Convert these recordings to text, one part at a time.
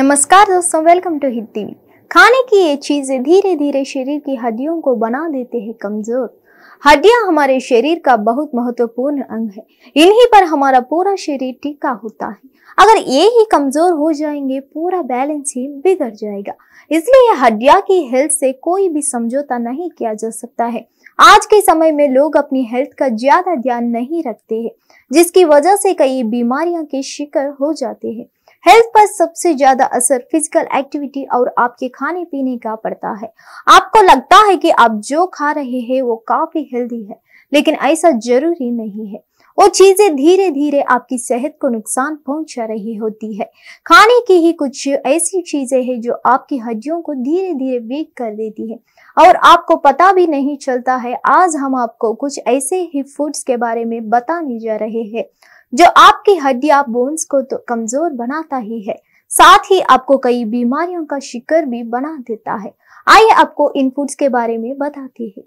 नमस्कार दोस्तों welcome to hit TV खाने की ये चीज़ें धीरे धीरे शरीर की हड्डियों को बना देते हैं कमज़ोर हड्डियां हमारे शरीर का बहुत महत्वपूर्ण अंग है इन्हीं पर हमारा पूरा शरीर टिका होता है अगर ये ही कमज़ोर हो जाएंगे पूरा बैलेंस ही बिगड़ जाएगा इसलिए हड्डिया की हेल्थ से कोई भी समझौता नहीं किया जा सकता है आज के समय में लोग अपनी हेल्थ का ज्यादा ध्यान नहीं रखते हैं जिसकी वजह से कई बीमारियों के शिकार हो जाते हैं हेल्थ पर सबसे ज्यादा असर फिजिकल एक्टिविटी और आपके खाने पीने का पड़ता है आपको लगता है कि आप जो खा रहे हैं वो काफी हेल्दी है लेकिन ऐसा जरूरी नहीं है वो चीजें धीरे धीरे आपकी सेहत को नुकसान पहुंचा रही होती है खाने की ही कुछ ऐसी चीजें हैं जो आपकी हड्डियों को धीरे धीरे वीक कर देती है और आपको पता भी नहीं चलता है आज हम आपको कुछ ऐसे ही फूड्स के बारे में बताने जा रहे हैं जो आपकी हड्डियां बोन्स को तो कमजोर बनाता ही है साथ ही आपको कई बीमारियों का शिकार भी बना देता है आइए आपको इन फूड्स के बारे में बताती है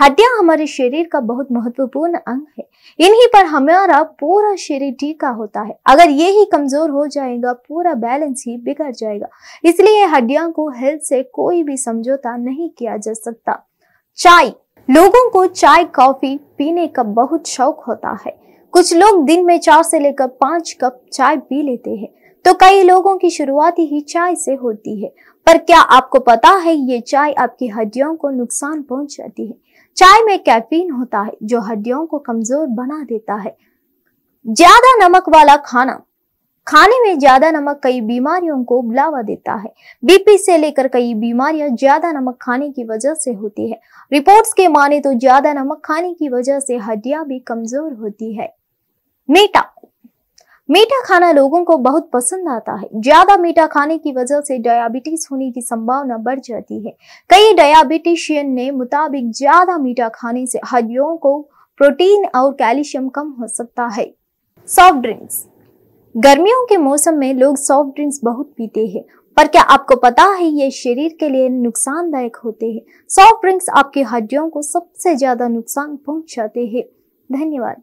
हड्डियां हमारे शरीर का बहुत महत्वपूर्ण अंग है इन्हीं पर हमारा पूरा शरीर टीका होता है अगर ये ही कमजोर हो जाएगा पूरा बैलेंस ही बिगड़ जाएगा इसलिए हड्डियां को हेल्थ से कोई भी समझौता नहीं किया जा सकता चाय लोगों को चाय कॉफी पीने का बहुत शौक होता है कुछ लोग दिन में चार से लेकर पांच कप चाय पी लेते हैं तो कई लोगों की शुरुआत ही चाय से होती है पर क्या आपको पता है ये चाय आपकी हड्डियों को नुकसान पहुंचाती है चाय में कैफीन होता है जो हड्डियों को कमजोर बना देता है ज्यादा नमक वाला खाना खाने में ज्यादा नमक कई बीमारियों को बुलावा देता है बीपी से लेकर कई बीमारियां ज्यादा नमक खाने की वजह से होती है रिपोर्ट्स के माने तो ज्यादा नमक खाने की वजह से हड्डियां भी कमजोर होती है मीठा मीठा खाना लोगों को बहुत पसंद आता है ज्यादा मीठा खाने की वजह से डायबिटीज होने की संभावना बढ़ जाती है कई डायबिटिशियन ने मुताबिक ज्यादा मीठा खाने से हड्डियों को प्रोटीन और कैल्शियम कम हो सकता है सॉफ्ट ड्रिंक्स गर्मियों के मौसम में लोग सॉफ्ट ड्रिंक्स बहुत पीते हैं पर क्या आपको पता है ये शरीर के लिए नुकसानदायक होते हैं सॉफ्ट ड्रिंक्स आपकी हड्डियों को सबसे ज्यादा नुकसान पहुंचाते हैं धन्यवाद